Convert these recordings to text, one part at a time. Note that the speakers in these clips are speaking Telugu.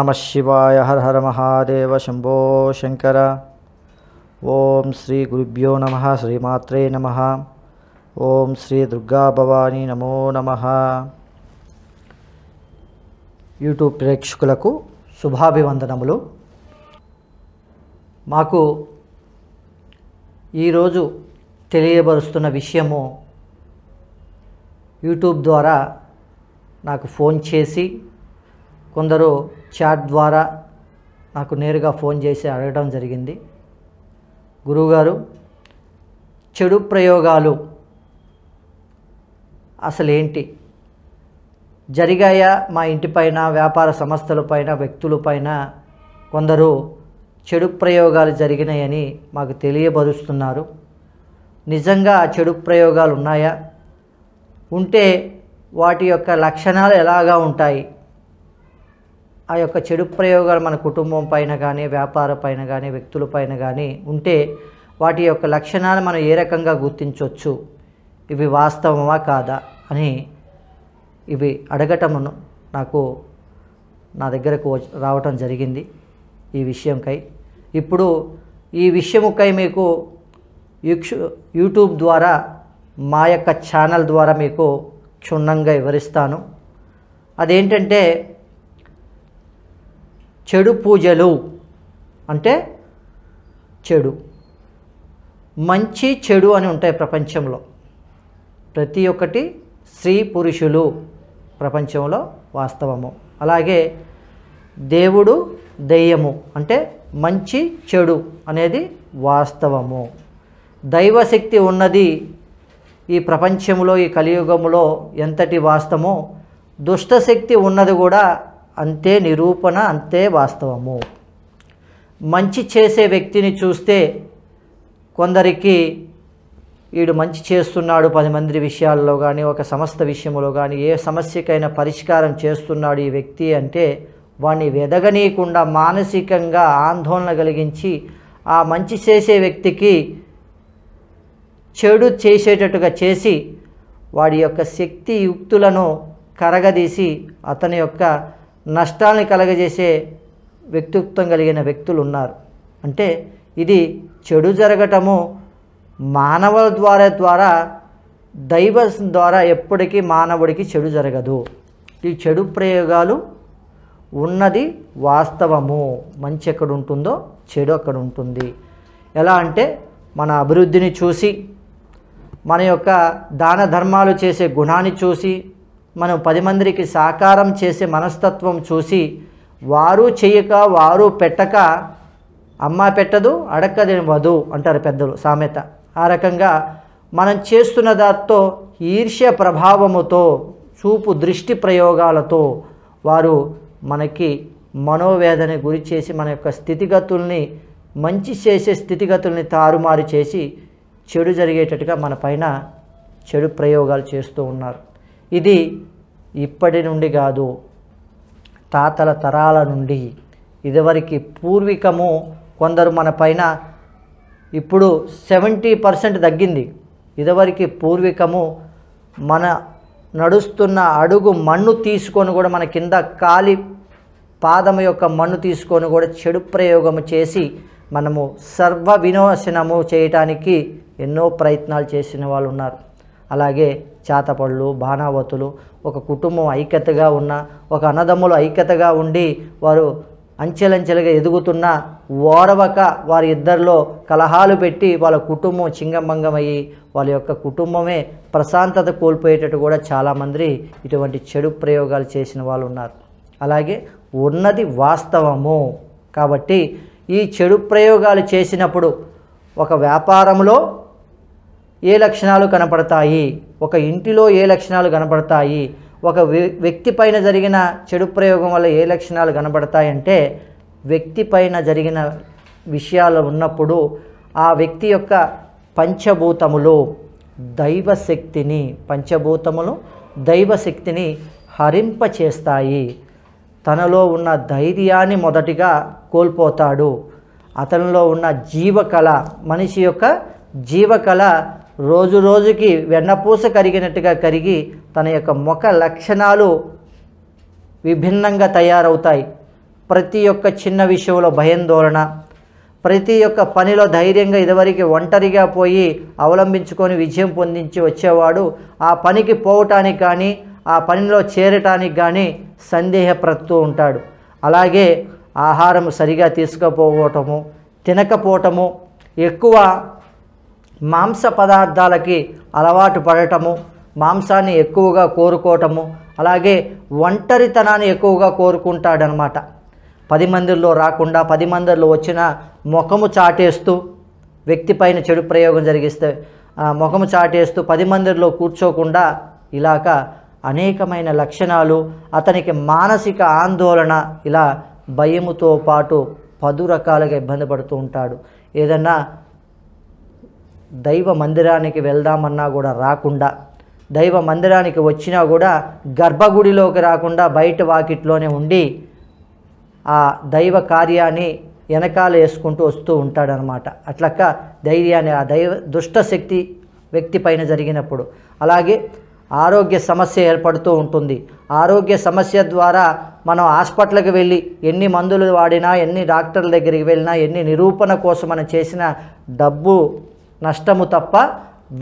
నమ శివాయ హర హర మహాదేవ శంభో శంకర ఓం శ్రీ గురుభ్యో నమ శ్రీమాత్రే నమ ఓం శ్రీ దుర్గా భవానీ నమో నమ యూట్యూబ్ ప్రేక్షకులకు శుభాభివందనములు మాకు ఈరోజు తెలియబరుస్తున్న విషయము యూట్యూబ్ ద్వారా నాకు ఫోన్ చేసి కొందరు చాట్ ద్వారా నాకు నేరుగా ఫోన్ చేసి అడగడం జరిగింది గురువుగారు చెడు ప్రయోగాలు అసలేంటి జరిగాయా మా ఇంటిపైన వ్యాపార సంస్థల పైన వ్యక్తుల పైన కొందరు చెడు ప్రయోగాలు జరిగినాయని మాకు తెలియబరుస్తున్నారు నిజంగా ఆ చెడు ప్రయోగాలు ఉన్నాయా ఉంటే వాటి యొక్క లక్షణాలు ఎలాగా ఉంటాయి ఆ యొక్క చెడు ప్రయోగాలు మన కుటుంబం పైన కానీ వ్యాపార పైన కానీ వ్యక్తుల పైన కానీ ఉంటే వాటి యొక్క లక్షణాలు మనం ఏ రకంగా గుర్తించవచ్చు ఇవి వాస్తవమా కాదా అని ఇవి అడగటమును నాకు నా దగ్గరకు రావటం జరిగింది ఈ విషయంకై ఇప్పుడు ఈ విషయముకై మీకు యూట్యూబ్ ద్వారా మా యొక్క ఛానల్ ద్వారా మీకు క్షుణ్ణంగా వివరిస్తాను అదేంటంటే చెడు పూజలు అంటే చెడు మంచి చెడు అని ఉంటాయి ప్రపంచంలో ప్రతి ఒక్కటి స్త్రీ పురుషులు ప్రపంచంలో వాస్తవము అలాగే దేవుడు దెయ్యము అంటే మంచి చెడు అనేది వాస్తవము దైవశక్తి ఉన్నది ఈ ప్రపంచంలో ఈ కలియుగంలో ఎంతటి వాస్తవమో దుష్టశక్తి ఉన్నది కూడా అంతే నిరూపణ అంతే వాస్తవము మంచి చేసే వ్యక్తిని చూస్తే కొందరికి వీడు మంచి చేస్తున్నాడు పది మంది విషయాల్లో కానీ ఒక సంస్థ విషయంలో కానీ ఏ సమస్యకైనా పరిష్కారం చేస్తున్నాడు ఈ వ్యక్తి అంటే వాణ్ణి వెదగనీయకుండా మానసికంగా ఆందోళన కలిగించి ఆ మంచి చేసే వ్యక్తికి చెడు చేసేటట్టుగా చేసి వాడి యొక్క శక్తి యుక్తులను కరగదీసి అతని యొక్క నష్టాన్ని కలగజేసే వ్యక్తిత్వం కలిగిన వ్యక్తులు ఉన్నారు అంటే ఇది చెడు జరగటము మానవుల ద్వారా ద్వారా దైవ ద్వారా ఎప్పటికీ మానవుడికి చెడు జరగదు ఈ చెడు ప్రయోగాలు ఉన్నది వాస్తవము మంచి ఎక్కడ ఉంటుందో చెడు అక్కడ ఉంటుంది ఎలా అంటే మన అభివృద్ధిని చూసి మన యొక్క దాన ధర్మాలు చేసే గుణాన్ని చూసి మనం పది మందికి సాకారం చేసే మనస్తత్వం చూసి వారు చేయక వారు పెట్టక అమ్మ పెట్టదు అడక్కది వదు అంటారు పెద్దలు సామెత ఆ రకంగా మనం చేస్తున్న దాంతో ఈర్ష్య ప్రభావముతో చూపు దృష్టి ప్రయోగాలతో వారు మనకి మనోవేదన గురి చేసి మన యొక్క స్థితిగతుల్ని మంచి చేసే స్థితిగతుల్ని తారుమారు చేసి చెడు జరిగేటట్టుగా మన పైన చెడు ప్రయోగాలు చేస్తూ ఉన్నారు ఇది ఇప్పటి నుండి కాదు తాతల తరాల నుండి ఇదివరకు పూర్వికము కొందరు మన పైన ఇప్పుడు సెవెంటీ పర్సెంట్ తగ్గింది ఇదివరకు పూర్వికము మన నడుస్తున్న అడుగు మన్ను తీసుకొని కూడా మన కింద కాలి పాదం యొక్క మన్ను తీసుకొని కూడా చెడు ప్రయోగము చేసి మనము సర్వ వినోశనము చేయటానికి ఎన్నో ప్రయత్నాలు చేసిన వాళ్ళు ఉన్నారు అలాగే చేతపళ్ళు బాణావతులు ఒక కుటుంబం ఐక్యతగా ఉన్న ఒక అన్నదమ్ములు ఐక్యతగా ఉండి వారు అంచెలంచెలుగా ఎదుగుతున్న ఓరవక వారి ఇద్దరిలో కలహాలు పెట్టి వాళ్ళ కుటుంబం చింగంభంగం అయ్యి వాళ్ళ యొక్క కుటుంబమే ప్రశాంతత కోల్పోయేటట్టు కూడా చాలామంది ఇటువంటి చెడు ప్రయోగాలు చేసిన వాళ్ళు ఉన్నారు అలాగే ఉన్నది వాస్తవము కాబట్టి ఈ చెడు ప్రయోగాలు చేసినప్పుడు ఒక వ్యాపారంలో ఏ లక్షణాలు కనపడతాయి ఒక ఇంటిలో ఏ లక్షణాలు కనబడతాయి ఒక వ్యక్తి పైన జరిగిన చెడు ప్రయోగం వల్ల ఏ లక్షణాలు కనబడతాయంటే వ్యక్తి పైన జరిగిన విషయాలు ఉన్నప్పుడు ఆ వ్యక్తి యొక్క పంచభూతములు దైవశక్తిని పంచభూతములు దైవశక్తిని హరింపచేస్తాయి తనలో ఉన్న ధైర్యాన్ని మొదటిగా కోల్పోతాడు అతనిలో ఉన్న జీవకళ మనిషి యొక్క జీవకళ రోజు రోజుకి వెన్నపూస కరిగినట్టుగా కరిగి తన యొక్క ముఖ లక్షణాలు విభిన్నంగా తయారవుతాయి ప్రతి ఒక్క చిన్న విషయంలో భయాందోళన ప్రతి ఒక్క పనిలో ధైర్యంగా ఇదివరకు ఒంటరిగా పోయి అవలంబించుకొని విజయం పొందించి వచ్చేవాడు ఆ పనికి పోవటానికి కానీ ఆ పనిలో చేరటానికి కానీ సందేహపడుతూ ఉంటాడు అలాగే ఆహారం సరిగా తీసుకుపోవటము తినకపోవటము ఎక్కువ మాంస పదార్థాలకి అలవాటు పడటము మాంసాన్ని ఎక్కువగా కోరుకోవటము అలాగే ఒంటరితనాన్ని ఎక్కువగా కోరుకుంటాడనమాట పది మందిలో రాకుండా పది మందిల్లో వచ్చిన ముఖము చాటేస్తూ వ్యక్తి పైన చెడు ప్రయోగం జరిగిస్తే ముఖము చాటేస్తూ పది మందిల్లో కూర్చోకుండా ఇలాక అనేకమైన లక్షణాలు అతనికి మానసిక ఆందోళన ఇలా భయముతో పాటు పదు రకాలుగా ఇబ్బంది పడుతూ ఉంటాడు ఏదన్నా దైవ మందిరానికి వెళ్దామన్నా కూడా రాకుండా దైవ మందిరానికి వచ్చినా కూడా గర్భగుడిలోకి రాకుండా బయట వాకిట్లోనే ఉండి ఆ దైవ కార్యాన్ని వెనకాల వేసుకుంటూ వస్తూ ఉంటాడనమాట అట్లక్క ధైర్యాన్ని ఆ దైవ దుష్టశక్తి వ్యక్తి పైన జరిగినప్పుడు అలాగే ఆరోగ్య సమస్య ఏర్పడుతూ ఉంటుంది ఆరోగ్య సమస్య ద్వారా మనం హాస్పిటల్కి వెళ్ళి ఎన్ని మందులు వాడినా ఎన్ని డాక్టర్ల దగ్గరికి వెళ్ళినా ఎన్ని నిరూపణ కోసం మనం చేసిన డబ్బు నష్టము తప్ప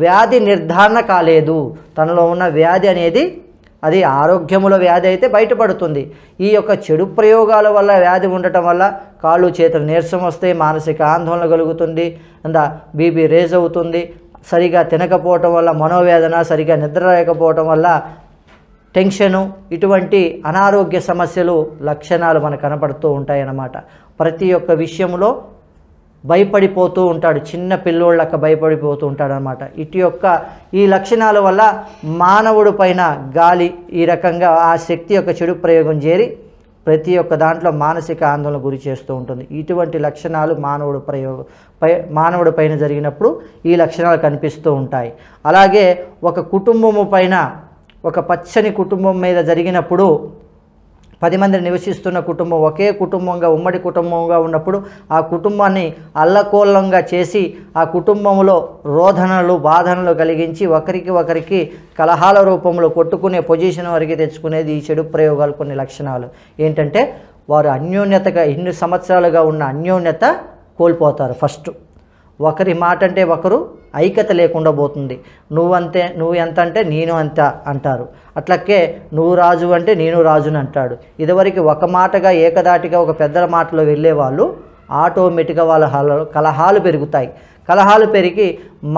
వ్యాధి నిర్ధారణ కాలేదు తనలో ఉన్న వ్యాధి అనేది అది ఆరోగ్యములో వ్యాధి అయితే బయటపడుతుంది ఈ యొక్క చెడు ప్రయోగాల వల్ల వ్యాధి ఉండటం వల్ల కాళ్ళు చేతులు నీరసం వస్తే మానసిక ఆందోళన కలుగుతుంది అందా బీపీ రేజ్ అవుతుంది సరిగా తినకపోవటం వల్ల మనోవేదన సరిగా నిద్ర లేకపోవటం వల్ల టెన్షను ఇటువంటి అనారోగ్య సమస్యలు లక్షణాలు మనకు కనపడుతూ ఉంటాయన్నమాట ప్రతి ఒక్క విషయంలో భయపడిపోతూ ఉంటాడు చిన్న పిల్లోళ్ళక భయపడిపోతూ ఉంటాడు అనమాట ఇటు యొక్క ఈ లక్షణాల వల్ల మానవుడు పైన గాలి ఈ రకంగా ఆ శక్తి యొక్క చెడు ప్రయోగం చేరి ప్రతి ఒక్క దాంట్లో మానసిక ఆందోళన గురి చేస్తూ ఉంటుంది ఇటువంటి లక్షణాలు మానవుడు ప్రయోగ పై మానవుడి పైన జరిగినప్పుడు ఈ లక్షణాలు కనిపిస్తూ ఉంటాయి అలాగే ఒక కుటుంబము పైన ఒక పచ్చని కుటుంబం మీద జరిగినప్పుడు పది మంది నివసిస్తున్న కుటుంబం ఒకే కుటుంబంగా ఉమ్మడి కుటుంబంగా ఉన్నప్పుడు ఆ కుటుంబాన్ని అల్లకోలంగా చేసి ఆ కుటుంబంలో రోధనలు బాధనలు కలిగించి ఒకరికి ఒకరికి కలహాల రూపంలో కొట్టుకునే పొజిషన్ వరకు తెచ్చుకునేది ఈ చెడు ప్రయోగాలు కొన్ని లక్షణాలు ఏంటంటే వారు అన్యోన్యతగా ఎన్ని సంవత్సరాలుగా ఉన్న అన్యోన్యత కోల్పోతారు ఫస్ట్ ఒకరి మాట అంటే ఒకరు ఐక్యత లేకుండా పోతుంది నువ్వంతే నువ్వు ఎంత అంటే నేను అంత అంటారు అట్లకే నువ్వు రాజు అంటే నేను రాజుని అంటాడు ఇదివరకు ఒక మాటగా ఏకదాటిగా ఒక పెద్దల మాటలో వెళ్ళేవాళ్ళు ఆటోమేటిక్గా వాళ్ళ కలహాలు పెరుగుతాయి కలహాలు పెరిగి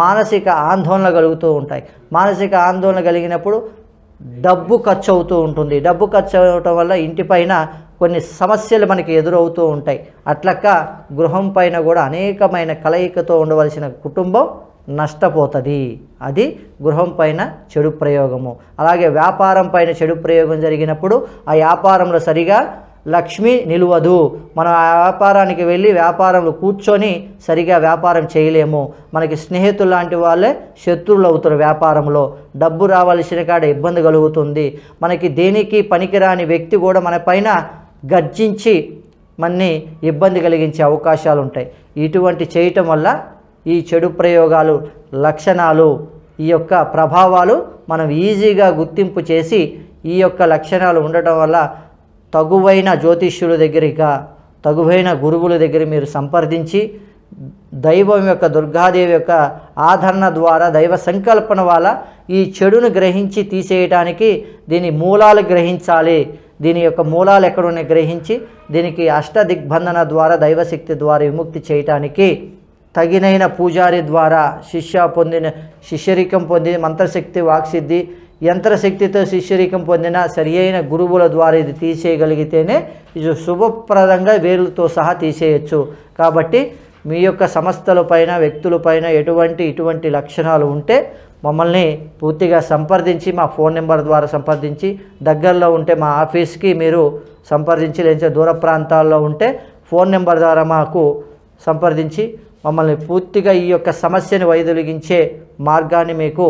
మానసిక ఆందోళన కలుగుతూ ఉంటాయి మానసిక ఆందోళన కలిగినప్పుడు డబ్బు ఖర్చు అవుతూ ఉంటుంది డబ్బు ఖర్చు అవటం వల్ల ఇంటిపైన కొన్ని సమస్యలు మనకి ఎదురవుతూ ఉంటాయి అట్లక్క గృహం పైన కూడా అనేకమైన కలయికతో ఉండవలసిన కుటుంబం నష్టపోతుంది అది గృహం పైన చెడు ప్రయోగము అలాగే వ్యాపారం పైన చెడు ప్రయోగం జరిగినప్పుడు ఆ వ్యాపారంలో సరిగా లక్ష్మి నిలవదు మనం ఆ వ్యాపారానికి వెళ్ళి వ్యాపారంలో కూర్చొని సరిగా వ్యాపారం చేయలేము మనకి స్నేహితులు లాంటి వాళ్ళే శత్రువులు అవుతారు వ్యాపారంలో డబ్బు రావాల్సిన కాడ ఇబ్బంది కలుగుతుంది మనకి దేనికి పనికిరాని వ్యక్తి కూడా మన పైన గర్జించి మన్ని ఇబ్బంది కలిగించే అవకాశాలు ఉంటాయి ఇటువంటి చేయటం వల్ల ఈ చెడు ప్రయోగాలు లక్షణాలు ఈ యొక్క ప్రభావాలు మనం ఈజీగా గుర్తింపు చేసి ఈ యొక్క లక్షణాలు ఉండటం వల్ల తగువైన జ్యోతిష్యుల దగ్గరగా తగువైన గురువుల దగ్గర మీరు సంప్రదించి దైవం యొక్క దుర్గాదేవి యొక్క ఆదరణ ద్వారా దైవ సంకల్పన వల్ల ఈ చెడును గ్రహించి తీసేయటానికి దీని మూలాలు గ్రహించాలి దీని యొక్క మూలాలు ఎక్కడున్నాయి గ్రహించి దీనికి అష్టదిగ్బంధన ద్వారా దైవశక్తి ద్వారా విముక్తి చేయటానికి తగినైన పూజారి ద్వారా శిష్య పొందిన శిష్యరికం పొంది మంత్రశక్తి వాక్సిద్ధి యంత్రశక్తితో శిష్యరికం పొందిన సరి అయిన గురువుల ద్వారా ఇది తీసేయగలిగితేనే ఇది శుభప్రదంగా వేరులతో సహా తీసేయచ్చు కాబట్టి మీ యొక్క సంస్థలపైన వ్యక్తులపైన ఎటువంటి ఇటువంటి లక్షణాలు ఉంటే మమ్మల్ని పూర్తిగా సంప్రదించి మా ఫోన్ నెంబర్ ద్వారా సంప్రదించి దగ్గరలో ఉంటే మా ఆఫీస్కి మీరు సంప్రదించి లేదా దూర ప్రాంతాల్లో ఉంటే ఫోన్ నెంబర్ ద్వారా మాకు సంప్రదించి మమ్మల్ని పూర్తిగా ఈ యొక్క సమస్యను వైదొలిగించే మార్గాన్ని మీకు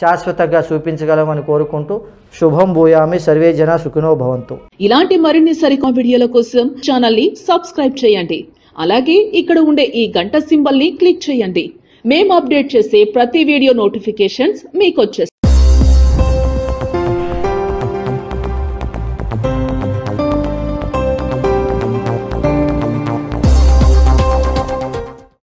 శాశ్వతంగా చూపించగలమని కోరుకుంటూ శుభం భూయామి సర్వే జన సుఖినో భవంతు ఇలాంటి మరిన్ని సరికొత్త వీడియోల కోసం ఛానల్ ని సబ్స్క్రైబ్ చేయండి అలాగే ఇక్కడ ఉండే ఈ గంట సింబల్ ని క్లిక్ చేయండి మేము అప్డేట్ చేసే ప్రతి వీడియో నోటిఫికేషన్స్ మీకు